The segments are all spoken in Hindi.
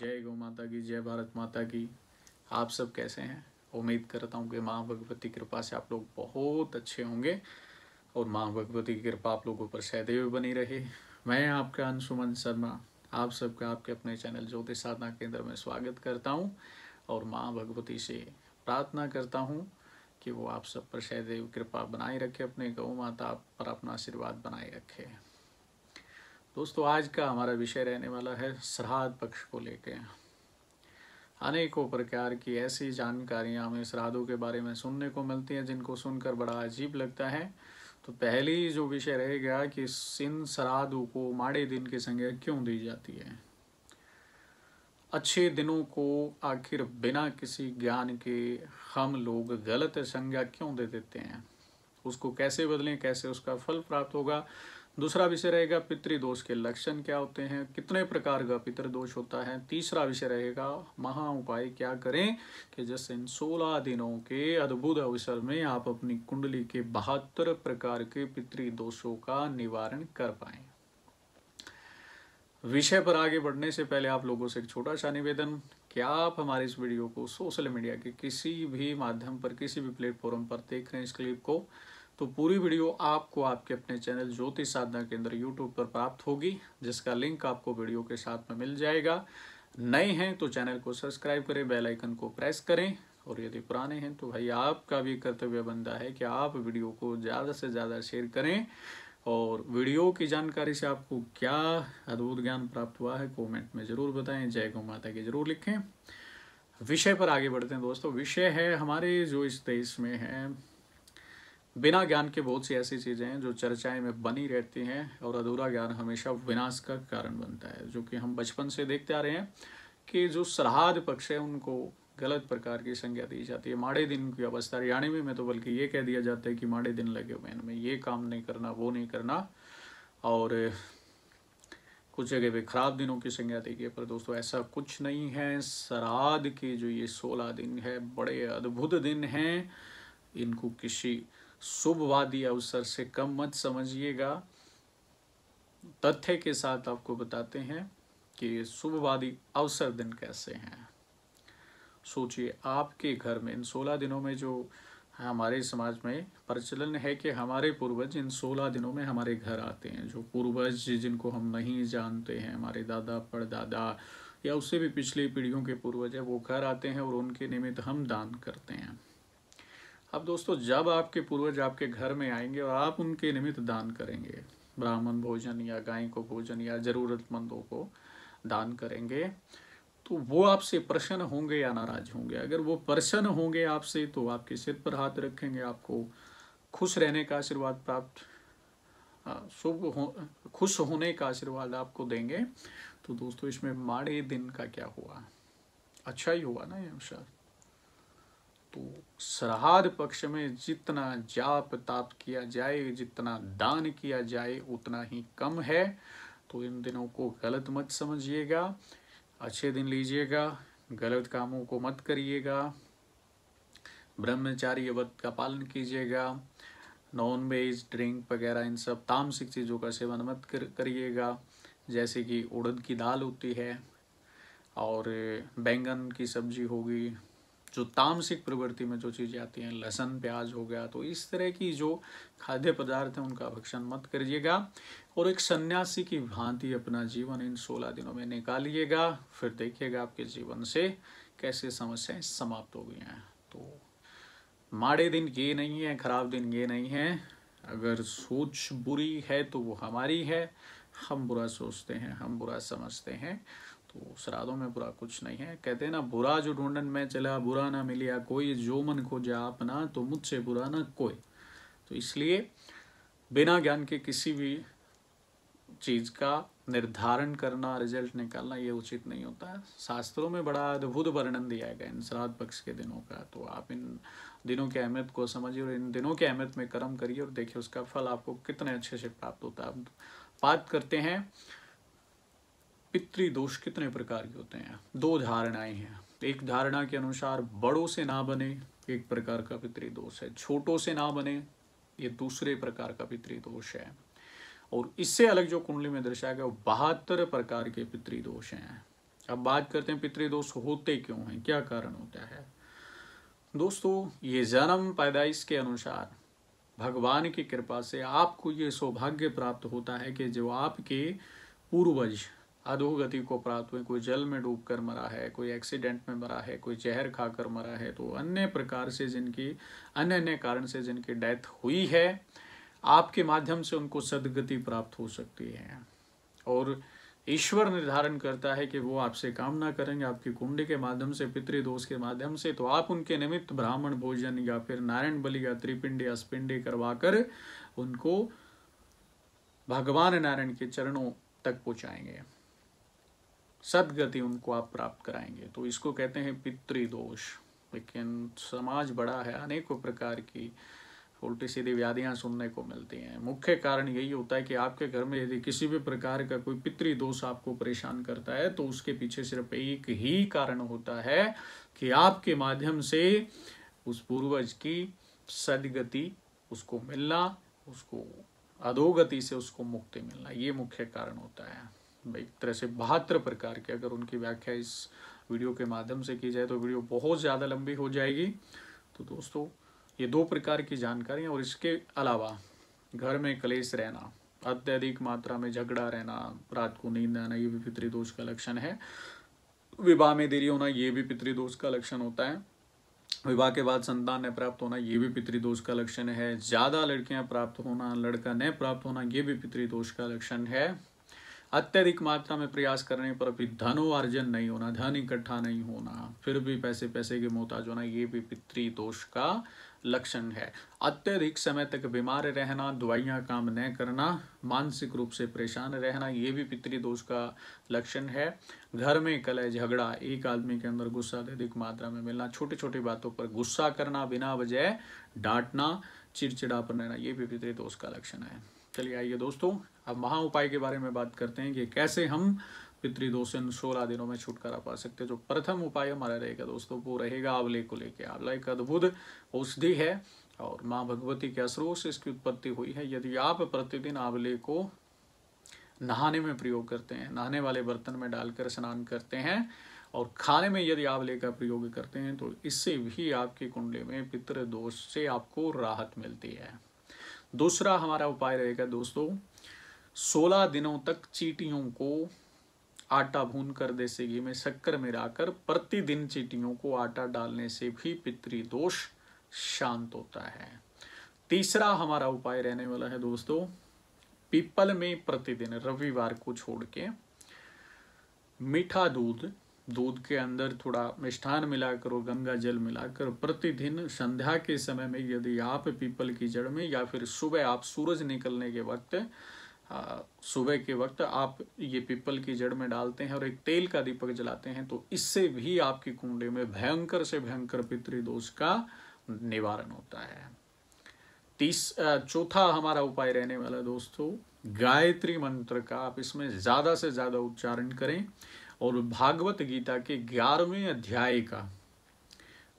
जय गौ माता की जय भारत माता की आप सब कैसे हैं उम्मीद करता हूँ कि माँ भगवती कृपा से आप लोग बहुत अच्छे होंगे और माँ भगवती की कृपा आप लोगों पर सहदेव बनी रहे मैं आपका अंशुमन शर्मा आप सबका आपके अपने चैनल ज्योतिष साधना केंद्र में स्वागत करता हूँ और माँ भगवती से प्रार्थना करता हूँ कि वो आप सब पर सहदेव कृपा बनाए रखे अपने गौ माता पर अपना आशीर्वाद बनाए रखे दोस्तों आज का हमारा विषय रहने वाला है श्राद्ध पक्ष को लेके अनेकों प्रकार की ऐसी जानकारियां हमें श्राद्धों के बारे में सुनने को मिलती हैं जिनको सुनकर बड़ा अजीब लगता है तो पहली जो विषय रहेगा कि इन श्राद्धों को माड़े दिन की संज्ञा क्यों दी जाती है अच्छे दिनों को आखिर बिना किसी ज्ञान के हम लोग गलत संज्ञा क्यों दे देते हैं उसको कैसे बदलें कैसे उसका फल प्राप्त होगा दूसरा विषय रहेगा पितृदोष के लक्षण क्या होते हैं कितने प्रकार का पितृदोष होता है तीसरा विषय रहेगा महा उपाय क्या करें कि जैसे इन सोलह दिनों के अद्भुत अवसर में आप अपनी कुंडली के बहत्तर प्रकार के पितृदोषों का निवारण कर पाए विषय पर आगे बढ़ने से पहले आप लोगों से एक छोटा सा निवेदन क्या आप हमारे इस वीडियो को सोशल मीडिया के किसी भी माध्यम पर किसी भी प्लेटफॉर्म पर देख रहे हैं इस क्लिप को तो पूरी वीडियो आपको आपके अपने चैनल ज्योतिष साधना के अंदर यूट्यूब पर प्राप्त होगी जिसका लिंक आपको वीडियो के साथ में मिल जाएगा नए हैं तो चैनल को सब्सक्राइब करें बेल आइकन को प्रेस करें और यदि पुराने हैं तो भाई आपका भी कर्तव्य बनता है कि आप वीडियो को ज़्यादा से ज़्यादा शेयर करें और वीडियो की जानकारी से आपको क्या अद्भुत ज्ञान प्राप्त हुआ है कॉमेंट में ज़रूर बताएं जय गौ माता की ज़रूर लिखें विषय पर आगे बढ़ते हैं दोस्तों विषय है हमारे जो इस देश में है बिना ज्ञान के बहुत सी ऐसी चीज़ें हैं जो चर्चाएं में बनी रहती हैं और अधूरा ज्ञान हमेशा विनाश का कारण बनता है जो कि हम बचपन से देखते आ रहे हैं कि जो सरहद पक्ष है उनको गलत प्रकार की संज्ञा दी जाती है माड़े दिन की अवस्था हरियाणवी में तो बल्कि ये कह दिया जाता है कि माड़े दिन लगे हुए इनमें ये काम नहीं करना वो नहीं करना और कुछ जगह पे ख़राब दिनों की संज्ञा दी गई पर दोस्तों ऐसा कुछ नहीं है श्राद्ध के जो ये सोलह दिन है बड़े अद्भुत दिन हैं इनको किसी शुभवादी अवसर से कम मत समझिएगा तथ्य के साथ आपको बताते हैं कि शुभवादी अवसर दिन कैसे हैं सोचिए आपके घर में इन सोलह दिनों में जो हमारे समाज में प्रचलन है कि हमारे पूर्वज इन सोलह दिनों में हमारे घर आते हैं जो पूर्वज जिनको हम नहीं जानते हैं हमारे दादा परदादा या उससे भी पिछली पीढ़ियों के पूर्वज है वो घर आते हैं और उनके निमित्त हम दान करते हैं अब दोस्तों जब आपके पूर्वज आपके घर में आएंगे और आप उनके निमित्त दान करेंगे ब्राह्मण भोजन या गाय को भोजन या ज़रूरतमंदों को दान करेंगे तो वो आपसे प्रसन्न होंगे या नाराज होंगे अगर वो प्रसन्न होंगे आपसे तो आपके सिर पर हाथ रखेंगे आपको खुश रहने का आशीर्वाद प्राप्त शुभ हो खुश होने का आशीर्वाद आपको देंगे तो दोस्तों इसमें माड़े दिन का क्या हुआ अच्छा ही हुआ ना ये अनुसार तो श्राद्ध पक्ष में जितना जाप ताप किया जाए जितना दान किया जाए उतना ही कम है तो इन दिनों को गलत मत समझिएगा अच्छे दिन लीजिएगा गलत कामों को मत करिएगा ब्रह्मचार्य व्रत का पालन कीजिएगा नॉन वेज ड्रिंक वगैरह इन सब तामसिक चीज़ों का सेवन मत कर करिएगा जैसे कि उड़द की दाल होती है और बैंगन की सब्जी होगी जो तामसिक प्रवृत्ति में जो चीज़ें आती हैं लहसन प्याज हो गया तो इस तरह की जो खाद्य पदार्थ हैं उनका भक्षण मत करिएगा और एक सन्यासी की भांति अपना जीवन इन सोलह दिनों में निकालिएगा फिर देखिएगा आपके जीवन से कैसे समस्याएं समाप्त हो गई हैं तो माड़े दिन ये नहीं है खराब दिन ये नहीं है अगर सोच बुरी है तो वो हमारी है हम बुरा सोचते हैं हम बुरा समझते हैं तो श्राद्धों में बुरा कुछ नहीं है कहते ना बुरा जो ढूंढन में चला बुरा ना मिलिया कोई जो मन खोजा अपना तो मुझसे बुरा ना कोई तो इसलिए बिना ज्ञान के किसी भी चीज़ का निर्धारण करना रिजल्ट निकालना ये उचित नहीं होता है शास्त्रों में बड़ा अद्भुत वर्णन दिया गया इन श्राद्ध पक्ष के दिनों का तो आप इन दिनों की अहमियत को समझिए और इन दिनों की अहमियत में कर्म करिए और देखिए उसका फल आपको कितने अच्छे से प्राप्त होता है बात करते हैं पितृदोष कितने प्रकार के होते हैं दो धारणाएं हैं एक धारणा के अनुसार बड़ों से ना बने एक प्रकार का पितृदोष है छोटों से ना बने ये दूसरे प्रकार का पितृदोष है और इससे अलग जो कुंडली में दर्शाया गया वो बहत्तर प्रकार के पितृदोष हैं अब बात करते हैं पितृदोष होते क्यों हैं क्या कारण होता है दोस्तों ये जन्म पैदाइश के अनुसार भगवान की कृपा से आपको ये सौभाग्य प्राप्त होता है कि जो आपके पूर्वज अधोगति को प्राप्त हुए कोई जल में डूब कर मरा है कोई एक्सीडेंट में मरा है कोई जहर खाकर मरा है तो अन्य प्रकार से जिनकी अन्य अन्य कारण से जिनकी डेथ हुई है आपके माध्यम से उनको सदगति प्राप्त हो सकती है और ईश्वर निर्धारण करता है कि वो आपसे कामना करेंगे आपकी कुंडी के माध्यम से पितृदोष के माध्यम से तो आप उनके निमित्त ब्राह्मण भोजन या फिर नारायण बलि या त्रिपिंडी या करवाकर उनको भगवान नारायण के चरणों तक पहुंचाएंगे सदगति उनको आप प्राप्त कराएंगे तो इसको कहते हैं पितृदोष लेकिन समाज बड़ा है अनेकों प्रकार की उल्टी सीधी व्याधियाँ सुनने को मिलती हैं मुख्य कारण यही होता है कि आपके घर में यदि किसी भी प्रकार का कोई पितृदोष आपको परेशान करता है तो उसके पीछे सिर्फ एक ही कारण होता है कि आपके माध्यम से उस पूर्वज की सदगति उसको मिलना उसको अधोगति से उसको मुक्ति मिलना ये मुख्य कारण होता है एक तरह से बहत्तर प्रकार के अगर उनकी व्याख्या इस वीडियो के माध्यम से की जाए तो वीडियो बहुत ज़्यादा लंबी हो जाएगी तो दोस्तों ये दो प्रकार की जानकारियाँ और इसके अलावा घर में क्लेश रहना अत्यधिक मात्रा में झगड़ा रहना रात को नींद आना ये भी पितृदोष का लक्षण है विवाह में देरी होना ये भी पितृदोष का लक्षण होता है विवाह के बाद संतान न प्राप्त होना ये भी पितृदोष का लक्षण है ज़्यादा लड़कियां प्राप्त होना लड़का न प्राप्त होना ये भी पितृदोष का लक्षण है अत्यधिक मात्रा में प्रयास करने पर भी धनोवार्जन नहीं होना धन इकट्ठा नहीं होना फिर भी पैसे पैसे के मोहताज होना ये भी पितृ दोष का लक्षण है अत्यधिक समय तक बीमार रहना दवाइयाँ काम न करना मानसिक रूप से परेशान रहना ये भी पितृ दोष का लक्षण है घर में कलह झगड़ा एक आदमी के अंदर गुस्सा अत्यधिक मात्रा में मिलना छोटी छोटी बातों पर गुस्सा करना बिना वजह डांटना चिड़चिड़ापन रहना ये भी पितृदोष दोष का लक्षण है चलिए आइए दोस्तों अब महा उपाय के बारे में बात करते हैं कि कैसे हम पितृदोष इन सोलह दिनों में छुटकारा पा सकते हैं जो प्रथम उपाय हमारा रहेगा दोस्तों वो रहेगा आंवले को लेके आंवला एक अद्भुत औषधि है और माँ भगवती के असरो से इसकी उत्पत्ति हुई है यदि आप प्रतिदिन आंवले को नहाने में प्रयोग करते हैं नहाने वाले बर्तन में डालकर स्नान करते हैं और खाने में यदि आंवले का प्रयोग करते हैं तो इससे भी आपकी कुंडली में पितृदोष से आपको राहत मिलती है दूसरा हमारा उपाय रहेगा दोस्तों 16 दिनों तक चीटियों को आटा भून कर देसी घी में शक्कर मिलाकर प्रतिदिन चीटियों को आटा डालने से भी पितृदोष शांत होता है तीसरा हमारा उपाय रहने वाला है दोस्तों पीपल में प्रतिदिन रविवार को छोड़ के मीठा दूध दूध के अंदर थोड़ा मिष्ठान मिलाकर और गंगा जल मिलाकर प्रतिदिन संध्या के समय में यदि आप पीपल की जड़ में या फिर सुबह आप सूरज निकलने के वक्त सुबह के वक्त आप ये पीपल की जड़ में डालते हैं और एक तेल का दीपक जलाते हैं तो इससे भी आपकी कुंडली में भयंकर से भयंकर पितृदोष का निवारण होता है तीस चौथा हमारा उपाय रहने वाला दोस्तों गायत्री मंत्र का आप इसमें ज़्यादा से ज़्यादा उच्चारण करें और भागवत गीता के ग्यारहवें अध्याय का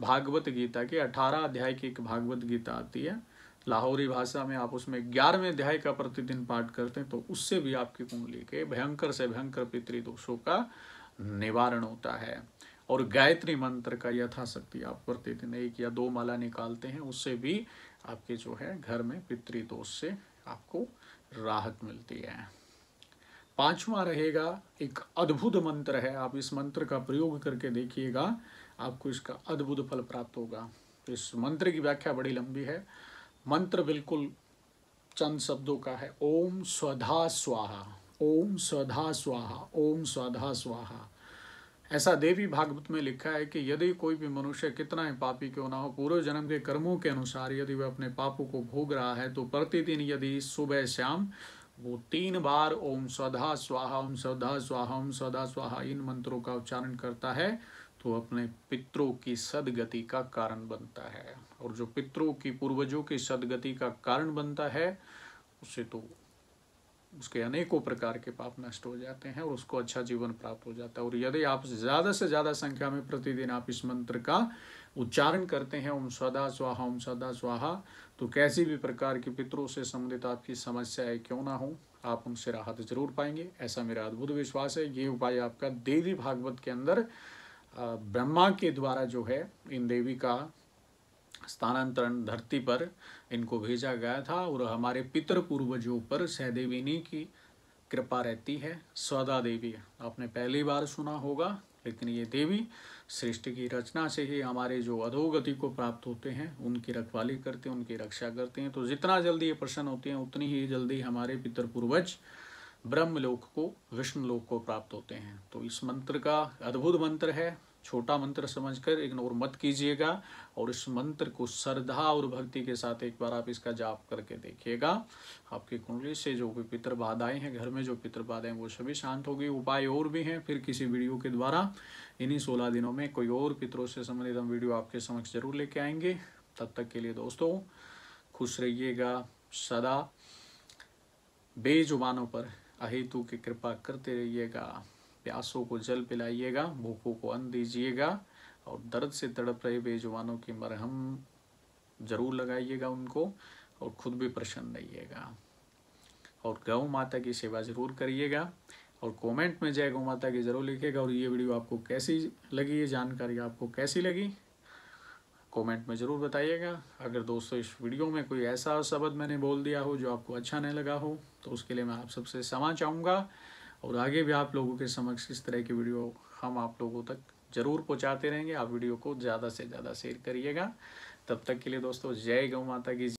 भागवत गीता के अठारह अध्याय की एक भागवत गीता आती है लाहौरी भाषा में आप उसमें ग्यारहवें अध्याय का प्रतिदिन पाठ करते हैं तो उससे भी आपकी कुंडली के भयंकर से भयंकर पितृदोषों का निवारण होता है और गायत्री मंत्र का यथाशक्ति आप प्रतिदिन एक या दो माला निकालते हैं उससे भी आपके जो है घर में पितृदोष से आपको राहत मिलती है पांचवा रहेगा एक अद्भुत मंत्र है आप इस मंत्र का प्रयोग करके देखिएगा आपको इसका अद्भुत फल प्राप्त होगा इस मंत्र की व्याख्या बड़ी लंबी है मंत्र बिल्कुल चंद शब्दों का है ओम स्वधा स्वाहा ओम स्वधा स्वाहा ओम स्वधा स्वाहा ऐसा देवी भागवत में लिखा है कि यदि कोई भी मनुष्य कितना ही पापी क्यों ना हो पूर्व जन्म के कर्मों के अनुसार यदि वह अपने पापों को भोग रहा है तो प्रतिदिन यदि सुबह शाम वो तीन बार ओम स्वधा स्वाहा ओम स्वधा स्वाहा ओम स्वधा स्वाहा इन मंत्रों का उच्चारण करता है तो अपने पितरों की सदगति का कारण बनता है और जो पितरों की पूर्वजों की सदगति का कारण बनता है उसे तो उसके अनेकों प्रकार के पाप नष्ट हो जाते हैं और उसको अच्छा जीवन प्राप्त हो जाता है और यदि आप ज़्यादा से ज़्यादा संख्या में प्रतिदिन आप इस मंत्र का उच्चारण करते हैं ओम सदा स्वाहा ओम सदा स्वाहा तो कैसी भी प्रकार के पितरों से संबंधित आपकी समस्याएं क्यों ना हो आप उनसे राहत जरूर पाएंगे ऐसा मेरा अद्भुत विश्वास है ये उपाय आपका देवी भागवत के अंदर ब्रह्मा के द्वारा जो है इन देवी का स्थानांतरण धरती पर इनको भेजा गया था और हमारे पितर पूर्वजों पर सहदेविनी की कृपा रहती है सदा देवी आपने पहली बार सुना होगा लेकिन ये देवी सृष्टि की रचना से ही हमारे जो अधोगति को प्राप्त होते हैं उनकी रखवाली करते हैं उनकी रक्षा करते हैं तो जितना जल्दी ये प्रसन्न होते हैं उतनी ही जल्दी हमारे पितर पूर्वज ब्रह्मलोक को विष्णुलोक को प्राप्त होते हैं तो इस मंत्र का अद्भुत मंत्र है छोटा मंत्र समझकर इग्नोर मत कीजिएगा और इस मंत्र को श्रद्धा और भक्ति के साथ एक बार आप इसका जाप करके देखिएगा आपकी कुंडली से जो भी पितर बाधाएं हैं घर में जो पितर बाधाएं वो सभी शांत होगी उपाय और भी हैं फिर किसी वीडियो के द्वारा इन्हीं सोलह दिनों में कोई और पितरों से संबंधित हम वीडियो आपके समक्ष जरूर लेके आएंगे तब तक के लिए दोस्तों खुश रहिएगा सदा बेजुबानों पर अहेतु की कृपा करते रहिएगा प्यासों को जल पिलाइएगा भूखों को अन्न दीजिएगा और दर्द से तड़प रहे बेजवानों की मरहम जरूर लगाइएगा उनको और खुद भी प्रसन्न रहिएगा और गौ माता की सेवा जरूर करिएगा और कमेंट में जय गौ माता की जरूर लिखिएगा और ये वीडियो आपको कैसी लगी ये जानकारी आपको कैसी लगी कमेंट में ज़रूर बताइएगा अगर दोस्तों इस वीडियो में कोई ऐसा शब्द मैंने बोल दिया हो जो आपको अच्छा नहीं लगा हो तो उसके लिए मैं आप सबसे क्षमा चाहूँगा और आगे भी आप लोगों के समक्ष इस तरह की वीडियो हम आप लोगों तक ज़रूर पहुंचाते रहेंगे आप वीडियो को ज़्यादा से ज़्यादा शेयर करिएगा तब तक के लिए दोस्तों जय गौ माता की